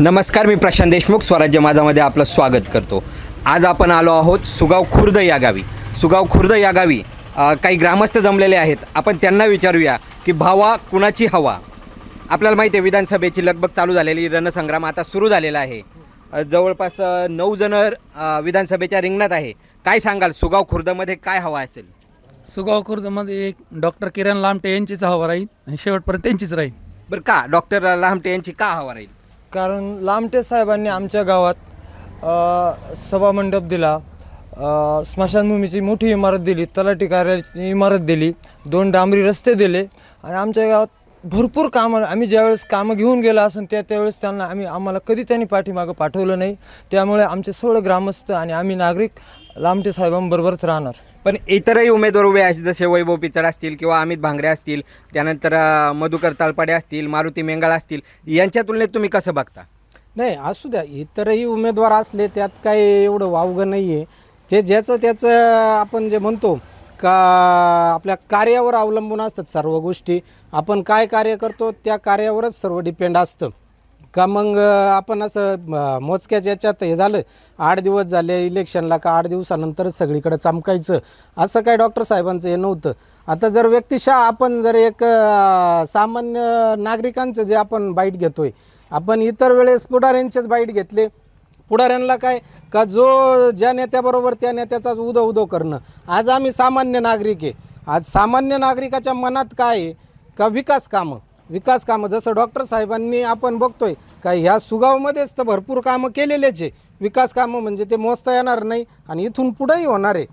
नमस्कार मी प्रशांत देशमुख स्वराज्य माझामध्ये आपलं स्वागत करतो आज आपण आलो आहोत सुगाव खुर्द या गावी सुगाव खुर्द या गावी काही ग्रामस्थ जमलेले आहेत आपण त्यांना विचारूया की भावा कुणाची हवा आपल्याला माहिती आहे विधानसभेची लगबग चालू झालेली रणसंग्राम आता सुरू झालेला आहे जवळपास नऊ जणं विधानसभेच्या रिंगणात आहे काय सांगाल सुगाव खुर्दमध्ये काय हवा असेल सुगाव खुर्दमध्ये एक डॉक्टर किरण लामटे यांचीच हवा राहील आणि शेवटपर्यंत त्यांचीच राहील बरं का डॉक्टर लामटे यांची का हवा राहील कारण लामटे साहेबांनी आमच्या गावात सभामंडप दिला स्मशानभूमीची मोठी इमारत दिली तलाठी कार्याची इमारत दिली दोन डांबरी रस्ते दिले आणि आमच्या गावात भरपूर कामं आम्ही ज्यावेळेस कामं घेऊन गेलो असून त्या त्यावेळेस त्यांना आम्ही आम्हाला कधी त्यांनी पाठीमागं पाठवलं नाही त्यामुळे आमचे सगळं ग्रामस्थ आणि आम्ही नागरिक लामटे साहेबांबरोबरच राहणार पण इतरही उमेदवार उभे आहेत जसे वैभव पिचड असतील किंवा अमित भांगरे असतील त्यानंतर मधुकर तालपाडे असतील मारुती मेंगाळ असतील यांच्या तुलनेत तुम्ही कसं बघता नाही असू द्या इतरही उमेदवार असले त्यात काही एवढं वावगं नाही आहे ते ज्याचं त्याचं आपण जे म्हणतो का आपल्या कार्यावर अवलंबून असतात सर्व गोष्टी आपण काय कार्य करतो त्या कार्यावरच सर्व डिपेंड असतं का मग आपण असं मोजक्याच्या याच्यात हे झालं आठ दिवस झाले इलेक्शनला का आठ दिवसानंतरच सगळीकडे चमकायचं असं काय डॉक्टर साहेबांचं हे नव्हतं आता जर व्यक्तिशः आपण जर एक सामान्य नागरिकांचं जे आपण बाईट घेतोय आपण इतर वेळेस पुढाऱ्यांचेच बाईट घेतले पुढाऱ्यांना काय का जो ज्या नेत्याबरोबर त्या नेत्याचा उदो उदो करणं आज आम्ही सामान्य नागरिक आहे आज सामान्य नागरिकाच्या मनात काय आहे का विकास कामं विकास कामं जसं डॉक्टर साहेबांनी आपण बघतोय का ह्या सुगावमध्येच तर भरपूर कामं केलेलेच आहे विकास कामं म्हणजे ते मोजता येणार नाही आणि इथून पुढंही होणार आहे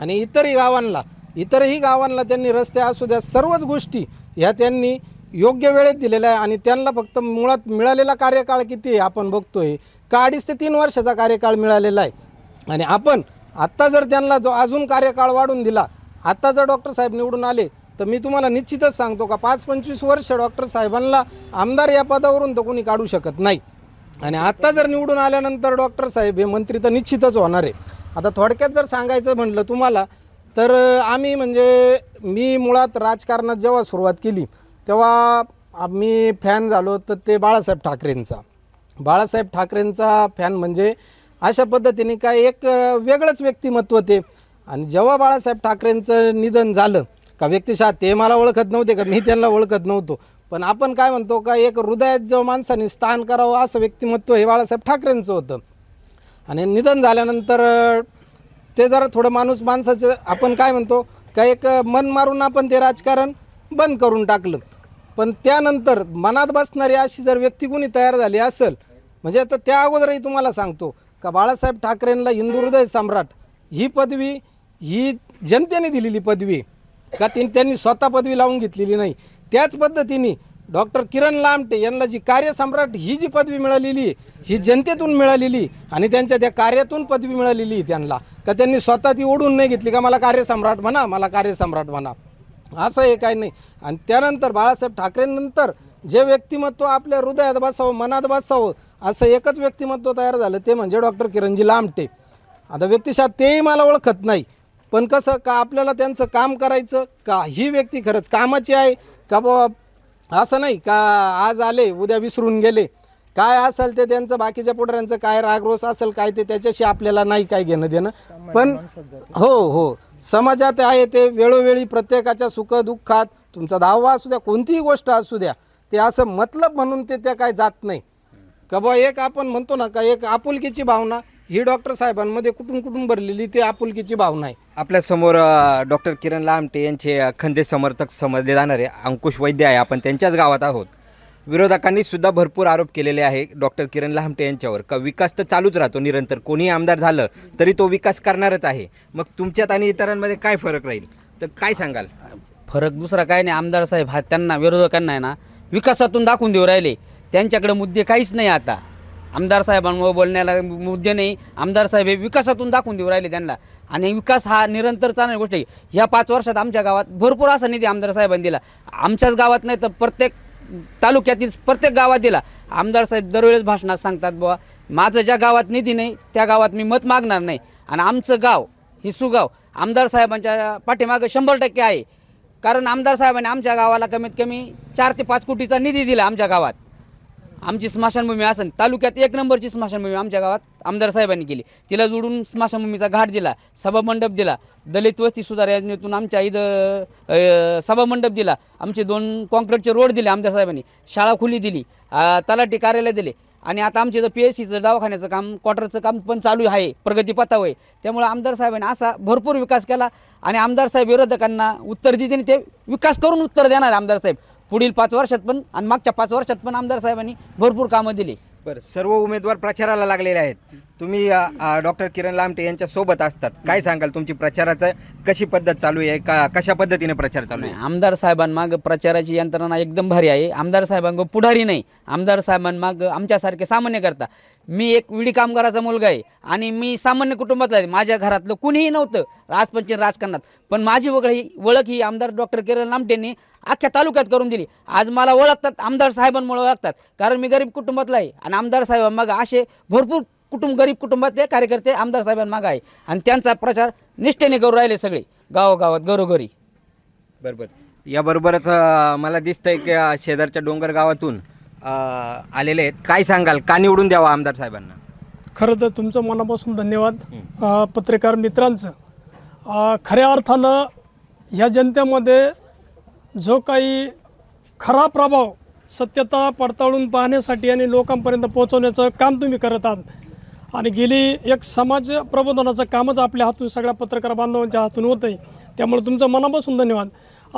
आणि इतरही गावांना इतरही गावांना त्यांनी रस्ते असू द्या सर्वच गोष्टी ह्या त्यांनी योग्य वेळेत दिलेल्या आहे आणि त्यांना फक्त मुळात मिळालेला कार्यकाळ किती आहे आपण बघतोय का अडीच ते तीन वर्षाचा कार्यकाळ मिळालेला आहे आणि आपण आत्ता जर त्यांना जो अजून कार्यकाळ वाढून दिला आत्ता जर डॉक्टर साहेब निवडून आले तर मी तुम्हाला निश्चितच सांगतो का पाच पंचवीस वर्ष डॉक्टर साहेबांना आमदार या पदावरून तर कोणी काढू शकत नाही आणि आत्ता जर निवडून आल्यानंतर डॉक्टर साहेब हे मंत्री तर निश्चितच होणार आहे आता थोडक्यात जर सांगायचं म्हटलं तुम्हाला तर आम्ही म्हणजे मी मुळात राजकारणात जेव्हा सुरुवात केली तेव्हा आम्ही फॅन झालो तर ते बाळासाहेब ठाकरेंचा बाळासाहेब ठाकरेंचा फॅन म्हणजे अशा पद्धतीने काय एक वेगळंच व्यक्तिमत्व ते आणि जेव्हा बाळासाहेब ठाकरेंचं निधन झालं का व्यक्तिशः ते मला ओळखत नव्हते का मी त्यांना ओळखत नव्हतो पण आपण काय म्हणतो का एक हृदयात जो माणसाने स्थान करावं असं व्यक्तिमत्व हे बाळासाहेब ठाकरेंचं होतं आणि निधन झाल्यानंतर ते जरा थोडं माणूस माणसाचं आपण काय म्हणतो का एक मन मारून आपण ते राजकारण बंद करून टाकलं पण त्यानंतर मनात बसणारी अशी जर व्यक्ती कोणी तयार झाली असेल म्हणजे आता त्या अगोदरही तुम्हाला सांगतो का बाळासाहेब ठाकरेंना हिंदू हृदय सम्राट ही पदवी ही जनतेने दिलेली पदवी का ती त्यांनी स्वतः पदवी लावून घेतलेली नाही त्याच पद्धतीने डॉक्टर किरण लामटे यांना जी कार्यसम्राट ही जी पदवी मिळालेली ही जनतेतून मिळालेली आणि त्यांच्या त्या कार्यातून पदवी मिळालेली त्यांना का त्यांनी स्वतः ती ओढून नाही घेतली का मला कार्यसम्राट म्हणा मला कार्यसम्राट म्हणा असं हे काय नाही आणि त्यानंतर बाळासाहेब ठाकरेंनंतर जे व्यक्तिमत्व आपल्या हृदयात बसावं मनात बसावं असं एकच व्यक्तिमत्व तयार झालं ते म्हणजे डॉक्टर किरणजी लामटे आता व्यक्तिशा तेही मला ओळखत नाही पण कसं का आपल्याला त्यांचं काम करायचं का ही व्यक्ती खरंच कामाची आहे का ब असं नाही का आज आले उद्या विसरून गेले काय असेल ते त्यांचं बाकीच्या पुढऱ्यांचं काय रागरोस असेल काय ते त्याच्याशी आपल्याला नाही काय घेणं देणं पण हो हो समाजात आहे ते वेळोवेळी प्रत्येकाच्या सुख दुःखात तुमचा धावा असू द्या कोणतीही गोष्ट असू द्या ते असं मतलब म्हणून ते त्या काय जात नाही का बुवा एक आपण म्हणतो ना का एक आपुलकीची भावना ही डॉक्टर साहेबांमध्ये कुठून कुठून भरलेली ती आपुलकीची भावना आहे आपल्या समोर डॉक्टर किरण लामटे यांचे खंदे समर्थक समजले जाणारे अंकुश वैद्य आहे आपण त्यांच्याच गावात आहोत विरोधकांनी सुद्धा भरपूर आरोप केलेले आहे डॉक्टर किरण लामटे यांच्यावर का विकास तर चालूच राहतो निरंतर कोणी आमदार झालं तरी तो विकास करणारच आहे मग तुमच्यात आणि इतरांमध्ये काय फरक राहील तर काय सांगाल फरक दुसरा काय नाही आमदार साहेब हा त्यांना विरोधकांना आहे ना विकासातून दाखवून देऊ राहिले त्यांच्याकडे मुद्दे काहीच नाही आता आमदार साहेबांमुळे बोलण्याला मुद्दे नाही आमदार साहेब हे विकासातून दाखवून देऊ राहिले त्यांना आणि विकास हा निरंतर चालणारी गोष्ट आहे ह्या पाच वर्षात आमच्या गावात भरपूर असा निधी आमदार साहेबांनी दिला आमच्याच गावात नाही तर प्रत्येक तालुक्यातील प्रत्येक गावात दिला आमदार साहेब दरवेळेस भाषणात सांगतात बुवा माझं ज्या गावात निधी नाही त्या गावात मी मत मागणार नाही आणि आमचं गाव हे सुगाव आमदार साहेबांच्या पाठीमागं शंभर टक्के आहे कारण आमदार साहेबांनी आमच्या गावाला कमीत कमी चार ते पाच कोटीचा निधी दिला आमच्या गावात आमची स्मशानभूमी असेल तालुक्यात एक नंबरची स्मशानभूमी आमच्या गावात आमदार साहेबांनी केली तिला जोडून स्मशानभूमीचा घाट दिला सभामंडप दिला दलित वस्ती सुधार योजनेतून आमच्या इथं सभामंडप दिला आमचे दोन कॉन्क्रीटचे रोड दिले आमदार साहेबांनी शाळा खुली दिली तलाटी कार्यालय दिले आणि आता आमच्या इथं पी एस सीचं दवाखान्याचं काम क्वार्टरचं काम पण चालू आहे प्रगतीपथावर आहे त्यामुळे आमदार साहेबांनी असा भरपूर विकास केला आणि आमदार साहेब विरोधकांना उत्तर देते ते विकास करून उत्तर देणार आमदार साहेब पुढील पाच वर्षात पण आणि मागच्या पाच वर्षात पण आमदार साहेबांनी भरपूर कामं दिली बरं सर्व उमेदवार प्रचाराला लागलेले आहेत तुम्ही डॉक्टर किरण लामटे यांच्या सोबत असतात काय सांगाल तुमची प्रचाराचं कशी पद्धत चालू आहे का कशा पद्धतीने प्रचार चालू आहे आमदार साहेबांमाग प्रचाराची यंत्रणा एकदम भारी आहे आमदार साहेबांग पुढारी नाही आमदार साहेबांमाग आमच्यासारखे सामान्य करता मी एक विडी कामगाराचा मुलगा आहे आणि मी सामान्य कुटुंबाचा आहे माझ्या घरातलं कुणीही नव्हतं राजपंच राजकारणात पण माझी ओळख ही ओळख ही आमदार डॉक्टर किरण लामटेंनी अख्ख्या तालुक्यात करून दिली आज मला ओळखतात आमदार साहेबांमुळे ओळखतात कारण मी गरीब कुटुंबातला आहे आणि आमदार मग असे भरपूर कुटुंब गरीब ते कार्यकर्ते आमदार साहेबांमागं आहे आणि त्यांचा प्रचार निष्ठेने करू राहिले सगळे गावोगावात घरोघरी बरोबर याबरोबरच मला दिसतंय की शेजारच्या डोंगर गावातून आलेले आहेत काय सांगाल का निवडून द्यावा आमदार साहेबांना खरं तर तुमचं मनापासून धन्यवाद पत्रकार मित्रांचं खऱ्या अर्थानं ह्या जनतेमध्ये जो काही खरा प्रभाव सत्यता पडताळून पाहण्यासाठी आणि लोकांपर्यंत पोहोचवण्याचं काम तुम्ही करत आहात आणि गेली एक समाज प्रबोधनाचं कामच आपल्या हातून सगळ्या पत्रकार बांधवांच्या हातून होत आहे त्यामुळे तुमचं मनापासून धन्यवाद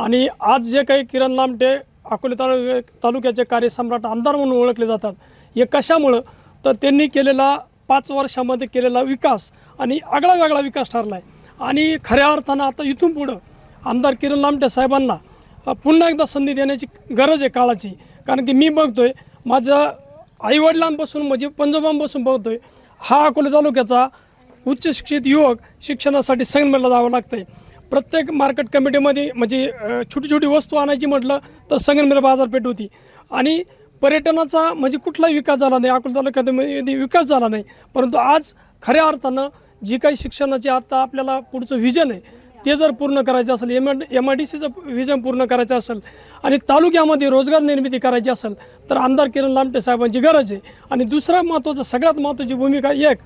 आणि आज जे काही किरण लामटे अकोले तालु तालुक्याचे कार्यसम्राट आमदार म्हणून ओळखले जातात हे कशामुळं तर त्यांनी केलेला पाच वर्षामध्ये केलेला विकास आणि आगळा वेगळा विकास ठरला आहे आणि खऱ्या अर्थानं आता इथून पुढं आमदार किरण लामटे साहेबांना पुन्हा एकदा संधी देण्याची गरज आहे काळाची कारण की मी बघतो आहे माझ्या आईवडिलांपासून म्हणजे पंजोबांपासून बघतो आहे हा अकोला तालुक्याचा उच्च शिक्षित युवक शिक्षणासाठी संगमेला जावं लागतंय प्रत्येक मार्केट कमिटीमध्ये म्हणजे छोटी छोटी वस्तू आणायची म्हटलं तर संगमेर बाजारपेठ होती आणि पर्यटनाचा म्हणजे कुठलाही विकास झाला नाही अकोला तालुक्यामध्ये विकास झाला नाही परंतु आज खऱ्या अर्थानं जी काही शिक्षणाची आता आपल्याला पुढचं व्हिजन आहे ते जर पूर्ण करायचं असेल एम एम आय डी सीचं विजन पूर्ण करायचं असेल आणि तालुक्यामध्ये रोजगार निर्मिती करायची असेल तर आमदार किरण लामटे साहेबांची गरज आहे आणि दुसरा महत्त्वाचं सगळ्यात महत्त्वाची भूमिका एक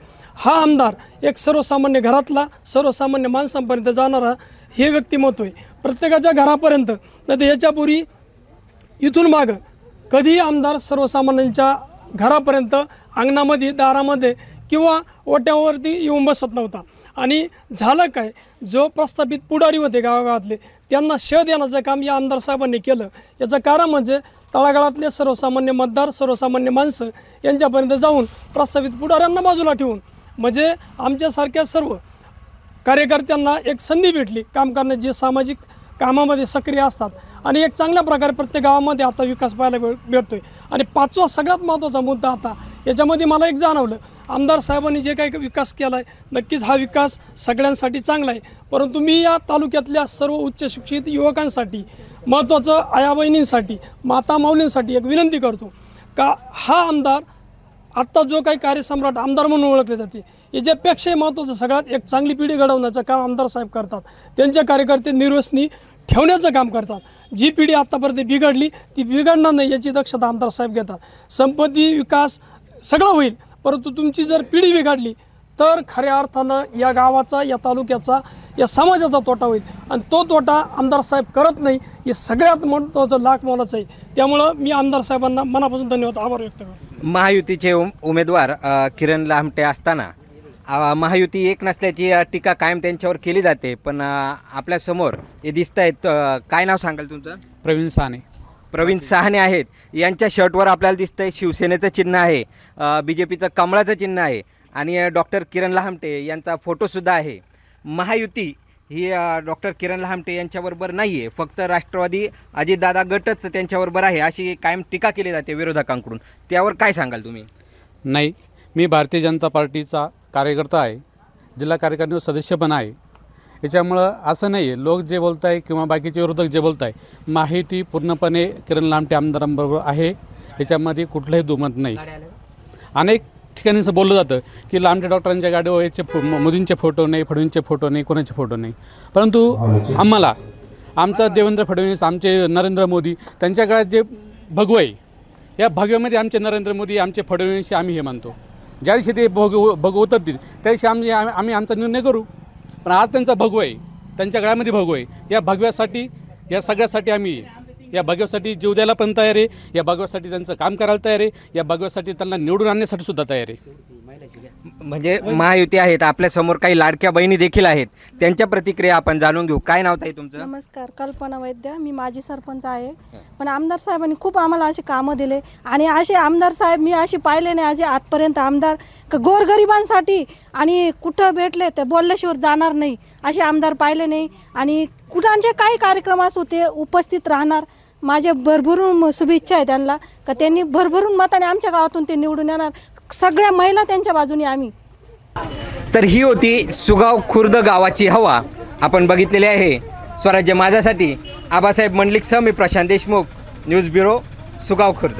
हा आमदार एक सर्वसामान्य घरातला सर्वसामान्य माणसांपर्यंत जाणारा हे व्यक्तिमत्व आहे प्रत्येकाच्या घरापर्यंत नाही तर याच्यापूर्वी इथून मागं कधीही आमदार सर्वसामान्यांच्या घरापर्यंत अंगणामध्ये दारामध्ये किंवा ओट्यावरती येऊन बसत नव्हता आणि झालं काय जो प्रस्थापित पुढारी होते गावागावातले त्यांना श देण्याचं काम या आमदार साहेबांनी केलं याचं कारण म्हणजे तळागाळातले सर्वसामान्य मतदार सर्वसामान्य माणसं यांच्यापर्यंत जाऊन प्रस्थापित पुढाऱ्यांना बाजूला ठेवून म्हणजे आमच्यासारख्या सर्व कार्यकर्त्यांना एक संधी भेटली काम करण्याची सामाजिक कामामध्ये सक्रिय असतात आणि एक चांगल्या प्रकारे प्रत्येक गावामध्ये आता विकास पाहायला भेटतो आहे आणि पाचवा सगळ्यात महत्त्वाचा मुद्दा आता याच्यामध्ये मला एक जाणवलं आमदार साहेबांनी जे काही विकास केला आहे नक्कीच हा विकास सगळ्यांसाठी चांगला आहे परंतु मी या तालुक्यातल्या सर्व उच्च शिक्षित युवकांसाठी महत्त्वाचं आयाबहिणींसाठी माता माऊलींसाठी एक विनंती करतो का हा आमदार आत्ता जो काही कार्यसम्राट आमदार म्हणून ओळखले जाते याच्यापेक्षाही महत्त्वाचं सगळ्यात एक चांगली पिढी घडवण्याचं काम आमदार साहेब करतात त्यांच्या कार्यकर्ते निर्वसनी ठेवण्याचं काम करतात जी पिढी आत्तापर्यंत बिघडली ती बिघडणार नाही याची दक्षता आमदार साहेब घेतात संपत्ती विकास सगळं होईल परंतु तुमची जर पिढी बिघडली तर खऱ्या अर्थानं या गावाचा या तालुक्याचा या समाजाचा तोटा होईल आणि तो तोटा आमदार साहेब करत नाही हे सगळ्यात महत्त्वाचं लाख मोलाचं आहे त्यामुळं मी आमदार साहेबांना मनापासून धन्यवाद आभार व्यक्त करतो महायुतीचे उमेदवार किरण लामटे असताना महायुती एक नसल्याची टीका कायम त्यांच्यावर केली जाते पण आपल्यासमोर हे दिसत आहेत काय नाव सांगाल तुमचं प्रवीण सहाने प्रवीण सहाने आहेत यांच्या शर्टवर आपल्याला दिसतंय शिवसेनेचं चिन्ह आहे बी जे पीचं कमळाचं चिन्ह आहे आणि डॉक्टर किरण लहामटे यांचा फोटोसुद्धा आहे महायुती ही डॉक्टर किरण लहामटे यांच्याबरोबर नाही आहे फक्त राष्ट्रवादी अजितदादा गटच त्यांच्याबरोबर आहे अशी कायम टीका केली जाते विरोधकांकडून त्यावर काय सांगाल तुम्ही नाही मी भारतीय जनता पार्टीचा कार्यकर्ता आहे जिल्हा कार्यकारिणीवर सदस्य पण आहे याच्यामुळं असं नाही आहे लोक जे बोलत आहे किंवा बाकीचे विरोधक जे बोलत आहे माहिती पूर्णपणे किरण लामटे आमदारांबरोबर आहे याच्यामध्ये कुठलंही दुमत नाही अनेक ठिकाणी असं बोललं जातं की लामटे डॉक्टरांच्या गाडीवर याचे फो मोदींचे फोटो नाही फडवींचे फोटो नाही कोणाचे फोटो नाही परंतु आम्हाला आमचा देवेंद्र फडणवीस आमचे नरेंद्र मोदी त्यांच्या काळात जे आहे या भगव्यामध्ये आमचे नरेंद्र मोदी आमचे फडणवीस आम्ही हे मानतो ज्या दिवशी ते भोग भग उतरतील त्या दिवशी आम्ही आम्ही आमचा निर्णय करू पण आज त्यांचा भगव आहे त्यांच्या गळ्यामध्ये भगव आहे या भगव्यासाठी या सगळ्यासाठी आम्ही या भगव्यासाठी जीव द्यायला पण तयार आहे या भगव्यासाठी त्यांचं काम करायला तयार आहे या भगव्यासाठी त्यांना निवडून आणण्यासाठी सुद्धा तयार आहे म्हणजे महायुती आहेत आपल्या समोर काही लाडक्या बहिणी देखील आहेत त्यांच्या प्रतिक्रिया आपण जाणून घेऊ काय नाव ताई तुमचं नमस्कार कल्पना वैद्य मी माझी सरपंच आहे पण आमदार साहेबांनी खूप आम्हाला असे कामं दिले आणि असे आमदार साहेब मी असे पाहिले नाही असे आजपर्यंत आमदार गोरगरिबांसाठी आणि कुठं भेटले तर बोलल्याशिवर जाणार नाही असे आमदार पाहिले नाही आणि कुठांचे काही कार्यक्रम असो ते उपस्थित राहणार माझ्या भरभरून शुभेच्छा आहे त्यांना का त्यांनी भरभरून मताने आमच्या गावातून ते निवडून येणार सगळ्या महिला त्यांच्या बाजूने आम्ही तर ही होती सुगाव खुर्द गावाची हवा आपण बघितलेली आहे स्वराज्य माझ्यासाठी आबासाहेब मंडलिक सह मी प्रशांत देशमुख न्यूज ब्युरो सुगाव खुर्द